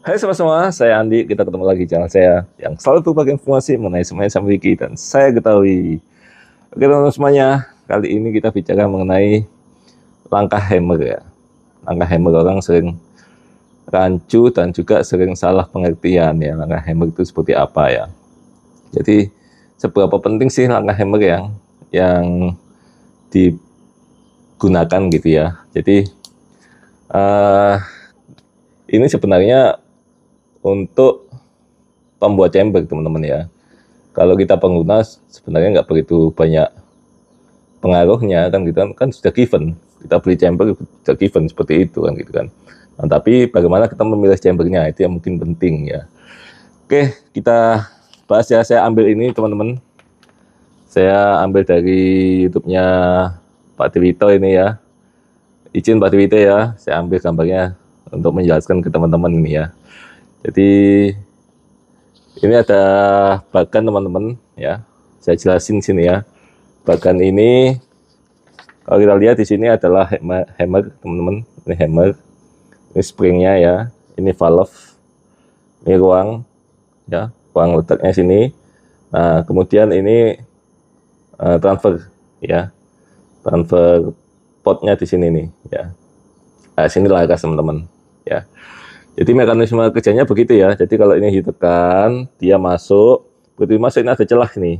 Hai semua-semua, saya Andi. Kita ketemu lagi di channel saya yang selalu berbagi informasi mengenai semuanya sama Wiki dan saya ketahui. Oke teman-teman semuanya, kali ini kita bicara mengenai langkah hammer ya. Langkah hammer orang sering rancu dan juga sering salah pengertian ya langkah hammer itu seperti apa ya. Jadi seberapa penting sih langkah hammer yang yang digunakan gitu ya. Jadi uh, ini sebenarnya untuk pembuat chamber teman-teman ya. Kalau kita pengguna sebenarnya nggak begitu banyak pengaruhnya kan gitu kan, kan sudah given kita beli chamber sudah given seperti itu kan gitu kan. Nah, tapi bagaimana kita memilih chambernya itu yang mungkin penting ya. Oke kita bahas ya saya ambil ini teman-teman. Saya ambil dari YouTube-nya Pak Tirito ini ya. Izin Pak Tirito ya, saya ambil gambarnya untuk menjelaskan ke teman-teman ini ya. Jadi ini ada bagan teman-teman ya. Saya jelasin sini ya. Bagan ini kalau kita lihat di sini adalah hammer, teman-teman. Ini hammer. Ini springnya ya. Ini valve. Ini ruang ya. Ruang letaknya sini. Nah, kemudian ini uh, transfer ya. Transfer potnya di sini nih ya. Nah, sini lah teman-teman ya. Jadi mekanisme kerjanya begitu ya. Jadi kalau ini ditekan, dia masuk. Begitu masuk ini ada celah nih.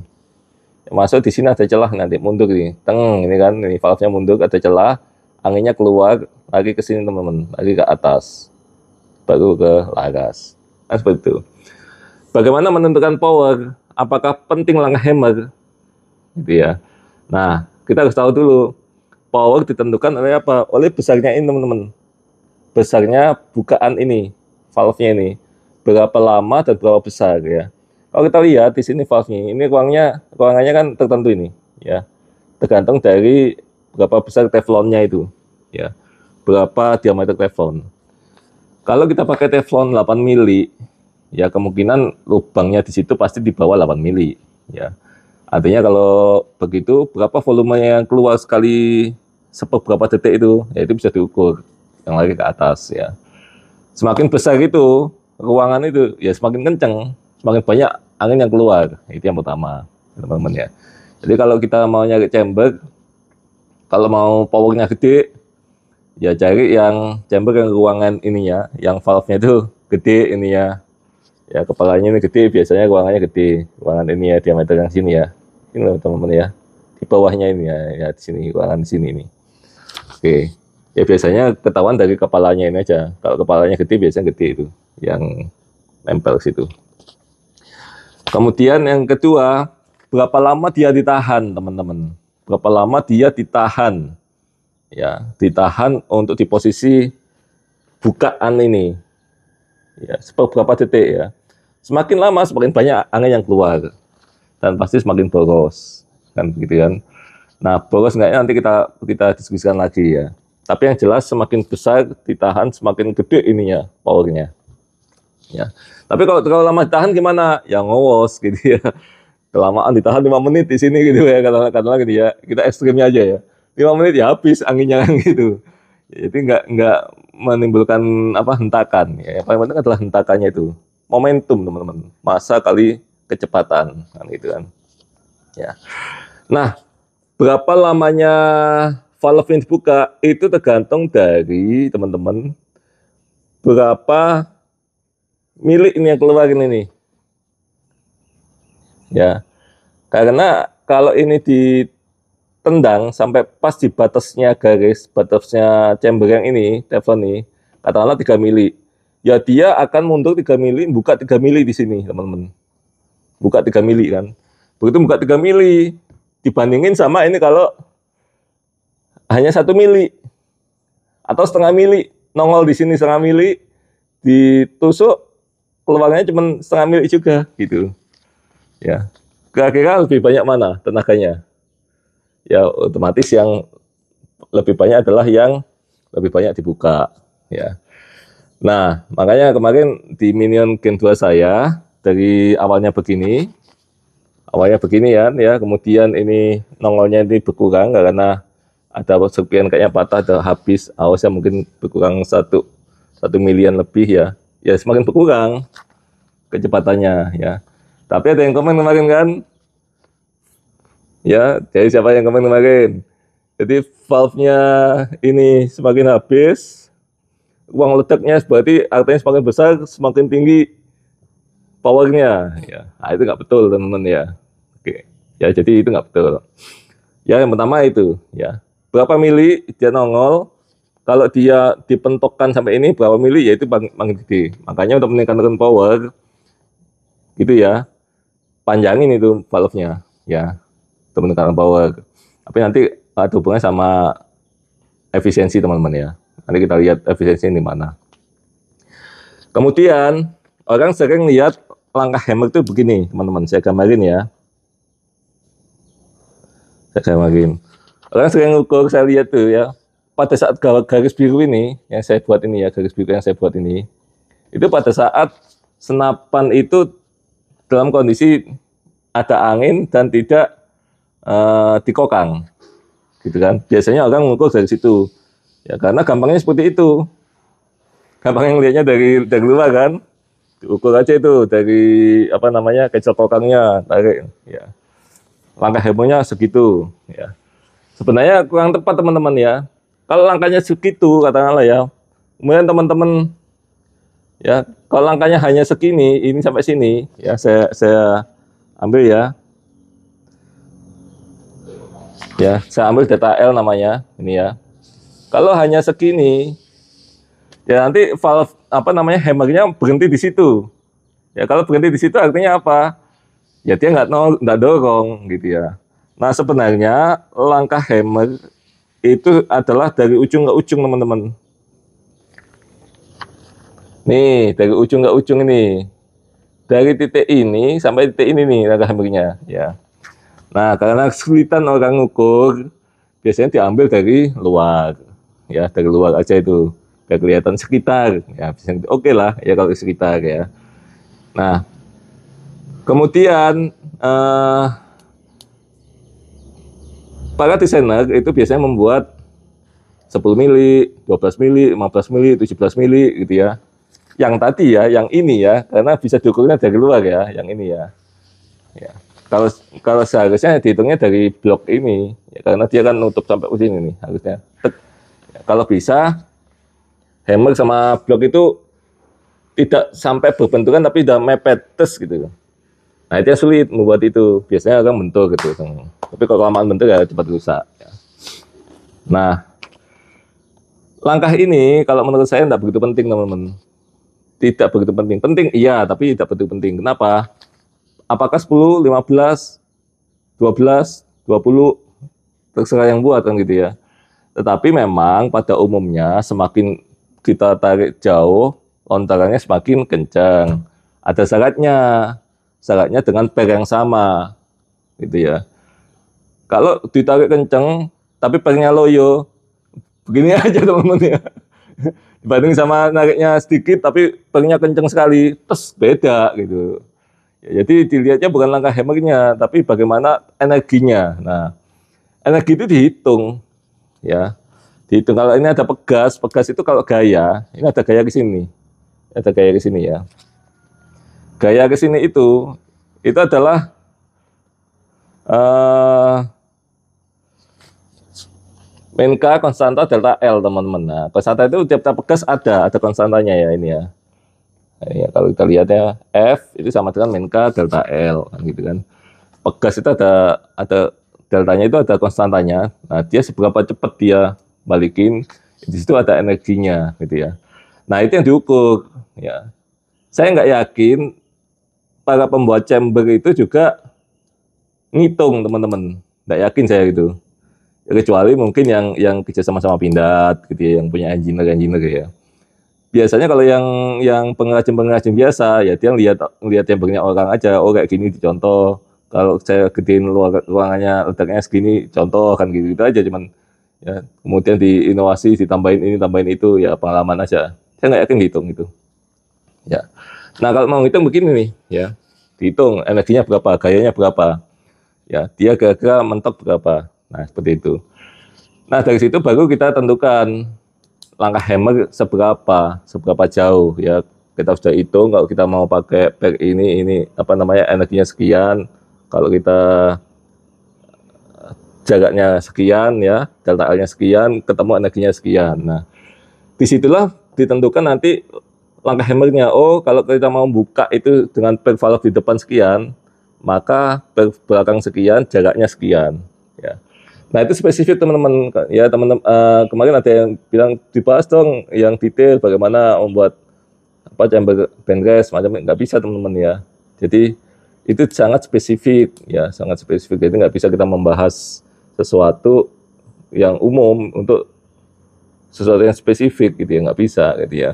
Masuk di sini ada celah nanti mundur nih. Teng ini kan, ini valve-nya mundur ada celah. Anginnya keluar lagi ke sini teman-teman, lagi ke atas. Baru ke laras. Nah, seperti itu. Bagaimana menentukan power? Apakah penting langkah hammer? Gitu ya. Nah, kita harus tahu dulu power ditentukan oleh apa? Oleh besarnya ini teman-teman besarnya bukaan ini, valve-nya ini. Berapa lama dan berapa besar ya. Kalau kita lihat di sini valve-nya, ini ruangnya ruangannya kan tertentu ini ya. Tergantung dari berapa besar teflonnya itu ya. Berapa diameter teflon. Kalau kita pakai teflon 8 mili, ya kemungkinan lubangnya di situ pasti di bawah 8 mili ya. Artinya kalau begitu berapa volumenya yang keluar sekali seperberapa detik itu ya itu bisa diukur yang lagi ke atas ya. Semakin besar itu ruangan itu ya semakin kencang, semakin banyak angin yang keluar. Itu yang pertama, teman-teman ya. Jadi kalau kita mau nyari chamber, kalau mau powernya gede, ya cari yang chamber yang ruangan ininya, yang valve-nya itu gede ya. Ya kepalanya ini gede, biasanya ruangannya gede. Ruangan ini ya diameter yang sini ya. Ini teman-teman ya. Di bawahnya ini ya, ya di sini ruangan di sini ini. Oke. Okay. Ya biasanya ketahuan dari kepalanya ini aja. Kalau kepalanya gede biasanya gede itu yang nempel situ. Kemudian yang kedua, berapa lama dia ditahan, teman-teman? Berapa lama dia ditahan? Ya, ditahan untuk di posisi bukaan ini. Ya, seberapa detik ya. Semakin lama semakin banyak angin yang keluar dan pasti semakin boros kan begitu kan. Nah, boros enggaknya nanti kita kita diskusikan lagi ya. Tapi yang jelas semakin besar ditahan semakin gede ininya powernya. Ya. Tapi kalau terlalu lama ditahan gimana? Ya ngowos gitu ya. Kelamaan ditahan 5 menit di sini gitu ya katakanlah gitu ya. Kita ekstrimnya aja ya. 5 menit ya habis anginnya kan gitu. Jadi nggak nggak menimbulkan apa hentakan. Ya, yang paling penting adalah hentakannya itu. Momentum teman-teman. Masa kali kecepatan kan gitu kan. Ya. Nah, berapa lamanya valve yang dibuka itu tergantung dari teman-teman berapa milik ini yang keluarin ini. Ya. Karena kalau ini ditendang sampai pas di batasnya garis, batasnya chamber yang ini, teflon ini, katakanlah 3 mili. Ya dia akan mundur 3 mili, buka 3 mili di sini, teman-teman. Buka 3 mili kan. Begitu buka 3 mili, dibandingin sama ini kalau hanya satu mili atau setengah mili nongol di sini setengah mili ditusuk keluarnya cuma setengah mili juga gitu ya kira-kira lebih banyak mana tenaganya ya otomatis yang lebih banyak adalah yang lebih banyak dibuka ya nah makanya kemarin di minion gen 2 saya dari awalnya begini awalnya begini ya ya kemudian ini nongolnya ini berkurang karena ada serpihan kayaknya patah atau habis awasnya mungkin berkurang satu satu milian lebih ya ya semakin berkurang kecepatannya ya tapi ada yang komen kemarin kan ya jadi siapa yang komen kemarin jadi valve-nya ini semakin habis uang letaknya berarti artinya semakin besar semakin tinggi powernya ya nah, itu nggak betul teman-teman ya oke ya jadi itu nggak betul ya yang pertama itu ya berapa mili dia nongol kalau dia dipentokkan sampai ini berapa mili yaitu makin gede makanya untuk meningkatkan power gitu ya panjangin itu valve nya ya untuk meningkatkan power tapi nanti ada hubungannya sama efisiensi teman-teman ya nanti kita lihat efisiensi di mana kemudian orang sering lihat langkah hammer itu begini teman-teman saya gambarin ya saya gambarin Orang sering ngukur saya lihat tuh ya, pada saat garis biru ini, yang saya buat ini ya, garis biru yang saya buat ini, itu pada saat senapan itu dalam kondisi ada angin dan tidak uh, dikokang. Gitu kan. Biasanya orang mengukur dari situ. Ya karena gampangnya seperti itu. gampangnya yang lihatnya dari dari luar kan. Diukur aja itu dari apa namanya kecil kokangnya tarik ya. Langkah hebohnya segitu ya sebenarnya kurang tepat teman-teman ya. Kalau langkahnya segitu katakanlah ya, kemudian teman-teman ya kalau langkahnya hanya segini, ini sampai sini ya saya saya ambil ya. Ya, saya ambil data L namanya ini ya. Kalau hanya segini, ya nanti valve apa namanya hammernya berhenti di situ. Ya kalau berhenti di situ artinya apa? Ya dia nggak nol, nggak dorong gitu ya. Nah sebenarnya langkah hammer itu adalah dari ujung ke ujung teman-teman. Nih dari ujung ke ujung ini. Dari titik ini sampai titik ini nih langkah hammernya ya. Nah karena kesulitan orang ngukur biasanya diambil dari luar ya dari luar aja itu gak kelihatan sekitar ya gitu. oke okay lah ya kalau sekitar ya nah kemudian Uh, para desainer itu biasanya membuat 10 mili, 12 mili, 15 mili, 17 mili gitu ya. Yang tadi ya, yang ini ya, karena bisa diukurnya dari luar ya, yang ini ya. Ya. Kalau kalau seharusnya dihitungnya dari blok ini, ya, karena dia kan nutup sampai ujung ini harusnya. Ya, kalau bisa hammer sama blok itu tidak sampai berbenturan tapi sudah mepet tes gitu. Nah itu yang sulit membuat itu. Biasanya akan bentuk gitu. Tapi kalau kelamaan bentuk ya cepat rusak. Ya. Nah, langkah ini kalau menurut saya tidak begitu penting teman-teman. Tidak begitu penting. Penting iya, tapi tidak begitu penting. Kenapa? Apakah 10, 15, 12, 20, terserah yang buat kan gitu ya. Tetapi memang pada umumnya semakin kita tarik jauh, lontarannya semakin kencang. Ada syaratnya, syaratnya dengan pair yang sama gitu ya kalau ditarik kenceng tapi pairnya loyo begini aja teman-teman ya dibanding sama nariknya sedikit tapi pairnya kenceng sekali terus beda gitu ya, jadi dilihatnya bukan langkah hammernya tapi bagaimana energinya nah energi itu dihitung ya dihitung kalau ini ada pegas pegas itu kalau gaya ini ada gaya ke sini ada gaya ke sini ya gaya ke sini itu itu adalah uh, Menka konstanta delta L teman-teman. Nah, konstanta itu tiap-tiap pegas ada, ada konstantanya ya ini ya. Nah, ya kalau kita lihat ya F itu sama dengan Menka delta L kan gitu kan. Pegas itu ada ada deltanya itu ada konstantanya. Nah, dia seberapa cepat dia balikin di situ ada energinya gitu ya. Nah, itu yang diukur ya. Saya nggak yakin para pembuat chamber itu juga ngitung teman-teman. Nggak yakin saya gitu. kecuali mungkin yang yang kerja sama-sama pindad gitu ya, yang punya engineer engineer ya. Biasanya kalau yang yang pengrajin-pengrajin biasa ya dia lihat lihat chambernya orang aja, oh kayak gini contoh. Kalau saya gedein luar ruangannya letaknya segini, contoh kan gitu, gitu aja cuman ya kemudian diinovasi ditambahin ini tambahin itu ya pengalaman aja saya nggak yakin dihitung itu ya nah kalau mau hitung begini nih ya dihitung energinya berapa, gayanya berapa, ya dia kira-kira mentok berapa. Nah seperti itu. Nah dari situ baru kita tentukan langkah hammer seberapa, seberapa jauh ya kita sudah hitung kalau kita mau pakai per ini ini apa namanya energinya sekian, kalau kita eh, jaraknya sekian ya, delta L-nya sekian, ketemu energinya sekian. Nah, disitulah ditentukan nanti langkah hammernya oh kalau kita mau buka itu dengan valve di depan sekian maka per belakang sekian jaraknya sekian ya nah itu spesifik teman-teman ya teman-teman uh, kemarin ada yang bilang dibahas dong yang detail bagaimana membuat apa chamber bandrest macam nggak bisa teman-teman ya jadi itu sangat spesifik ya sangat spesifik jadi nggak bisa kita membahas sesuatu yang umum untuk sesuatu yang spesifik gitu ya nggak bisa gitu ya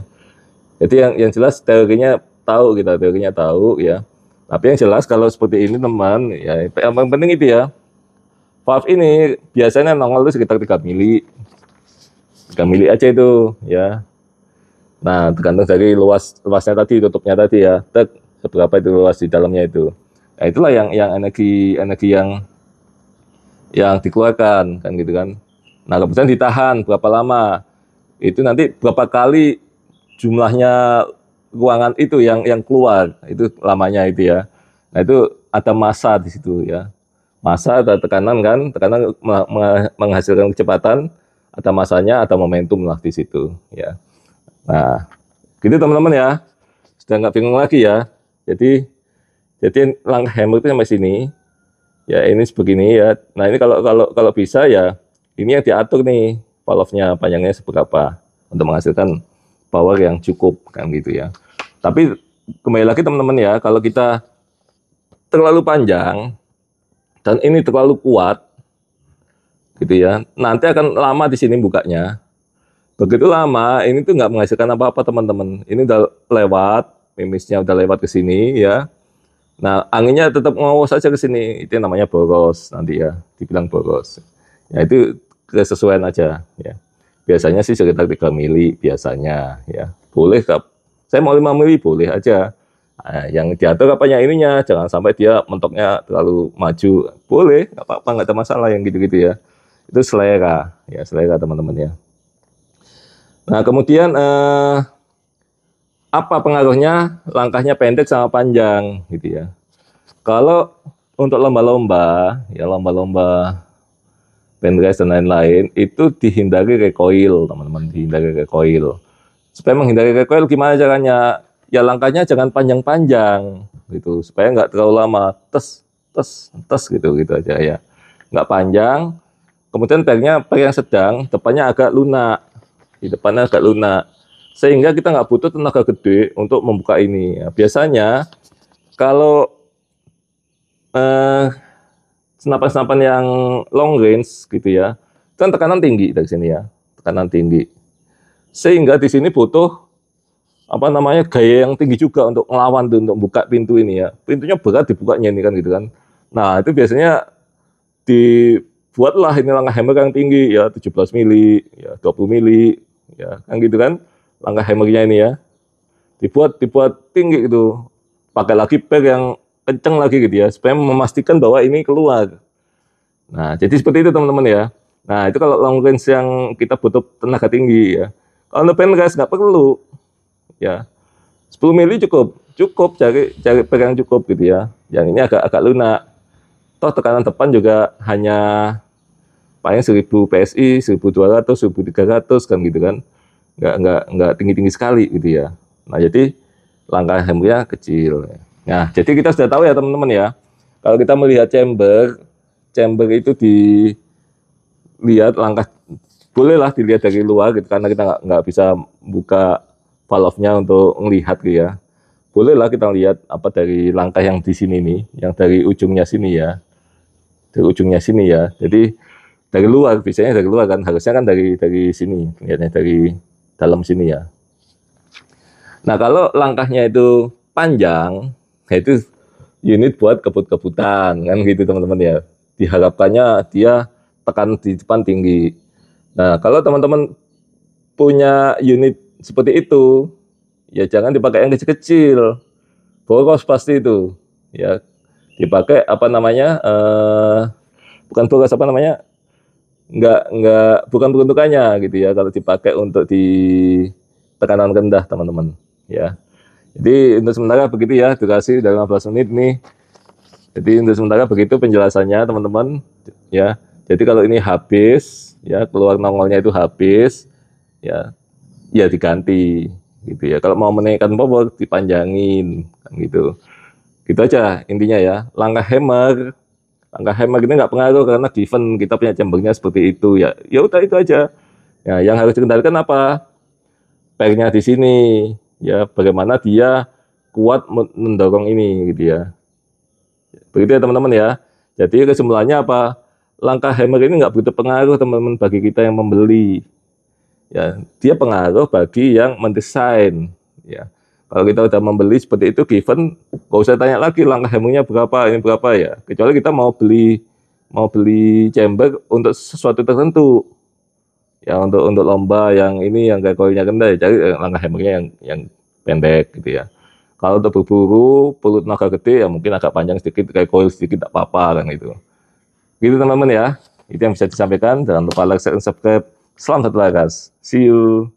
jadi yang yang jelas teorinya tahu kita teorinya tahu ya. Tapi yang jelas kalau seperti ini teman ya yang penting itu ya. Valve ini biasanya nongol itu sekitar 3 mili. 3 mili aja itu ya. Nah, tergantung dari luas luasnya tadi, tutupnya tadi ya. Tek, seberapa itu luas di dalamnya itu. Nah, itulah yang yang energi energi yang yang dikeluarkan kan gitu kan. Nah, kemudian ditahan berapa lama? Itu nanti berapa kali jumlahnya ruangan itu yang yang keluar itu lamanya itu ya nah itu ada masa di situ ya masa ada tekanan kan tekanan menghasilkan kecepatan ada masanya ada momentum lah di situ ya nah gitu teman-teman ya sudah nggak bingung lagi ya jadi jadi langkah hammer itu sampai sini ya ini sebegini ya nah ini kalau kalau kalau bisa ya ini yang diatur nih valve-nya panjangnya seberapa untuk menghasilkan power yang cukup kan gitu ya. Tapi kembali lagi teman-teman ya, kalau kita terlalu panjang dan ini terlalu kuat gitu ya, nanti akan lama di sini bukanya. Begitu lama, ini tuh nggak menghasilkan apa-apa teman-teman. Ini udah lewat, mimisnya udah lewat ke sini ya. Nah, anginnya tetap ngawas aja ke sini. Itu namanya boros nanti ya, dibilang boros. Ya itu kesesuaian aja ya biasanya sih sekitar 3 mili biasanya ya boleh saya mau 5 mili boleh aja nah, yang diatur apanya ininya jangan sampai dia mentoknya terlalu maju boleh nggak apa-apa nggak ada masalah yang gitu-gitu ya itu selera ya selera teman-teman ya nah kemudian eh, apa pengaruhnya langkahnya pendek sama panjang gitu ya kalau untuk lomba-lomba ya lomba-lomba pendrive dan lain-lain itu dihindari recoil teman-teman dihindari recoil supaya menghindari recoil gimana caranya ya langkahnya jangan panjang-panjang gitu supaya nggak terlalu lama tes tes tes gitu gitu aja ya nggak panjang kemudian pernya per yang sedang depannya agak lunak di depannya agak lunak sehingga kita nggak butuh tenaga gede untuk membuka ini nah, biasanya kalau eh, senapan-senapan yang long range gitu ya, itu kan tekanan tinggi dari sini ya, tekanan tinggi. Sehingga di sini butuh apa namanya gaya yang tinggi juga untuk melawan tuh untuk buka pintu ini ya. Pintunya berat dibukanya ini kan gitu kan. Nah, itu biasanya dibuatlah ini langkah hammer yang tinggi ya 17 mili, ya 20 mili, ya kan gitu kan. Langkah hammernya ini ya. Dibuat dibuat tinggi gitu. Pakai lagi peg yang kenceng lagi gitu ya, supaya memastikan bahwa ini keluar. Nah, jadi seperti itu teman-teman ya. Nah, itu kalau long range yang kita butuh tenaga tinggi ya. Kalau pen guys nggak perlu. Ya. 10 mili cukup. Cukup cari cari pegang cukup gitu ya. Yang ini agak agak lunak. Toh tekanan depan juga hanya paling 1000 PSI, 1200, 1300 kan gitu kan. Nggak nggak nggak tinggi-tinggi sekali gitu ya. Nah, jadi langkah hemnya kecil ya. Nah, jadi kita sudah tahu ya teman-teman ya. Kalau kita melihat chamber, chamber itu dilihat langkah bolehlah dilihat dari luar gitu karena kita nggak, nggak bisa buka valve-nya untuk melihat gitu ya. Bolehlah kita lihat apa dari langkah yang di sini nih, yang dari ujungnya sini ya. Dari ujungnya sini ya. Jadi dari luar biasanya dari luar kan harusnya kan dari dari sini lihatnya dari dalam sini ya. Nah, kalau langkahnya itu panjang Nah itu unit buat kebut-kebutan kan gitu teman-teman ya. Diharapkannya dia tekan di depan tinggi. Nah kalau teman-teman punya unit seperti itu, ya jangan dipakai yang kecil-kecil. Boros pasti itu. Ya dipakai apa namanya? Eh, bukan boros apa namanya? nggak nggak bukan peruntukannya gitu ya kalau dipakai untuk di tekanan rendah teman-teman ya jadi untuk sementara begitu ya durasi dalam 15 menit nih. Jadi untuk sementara begitu penjelasannya teman-teman ya. Jadi kalau ini habis ya keluar nongolnya itu habis ya ya diganti gitu ya. Kalau mau menaikkan bobot dipanjangin kan gitu. Gitu aja intinya ya. Langkah hammer langkah hammer ini nggak pengaruh karena given kita punya chambernya seperti itu ya. Ya udah itu aja. Ya, yang harus dikendalikan apa? Pernya di sini ya bagaimana dia kuat mendorong ini gitu ya begitu ya teman-teman ya jadi kesimpulannya apa langkah hammer ini nggak begitu pengaruh teman-teman bagi kita yang membeli ya dia pengaruh bagi yang mendesain ya kalau kita udah membeli seperti itu given nggak usah tanya lagi langkah hammernya berapa ini berapa ya kecuali kita mau beli mau beli chamber untuk sesuatu tertentu ya untuk untuk lomba yang ini yang gak koilnya rendah ya cari eh, langkah hemoknya yang yang pendek gitu ya kalau untuk berburu pelut naga gede ya mungkin agak panjang sedikit kayak koil sedikit tak apa-apa kan gitu gitu teman-teman ya itu yang bisa disampaikan jangan lupa like share dan subscribe salam satu laras see you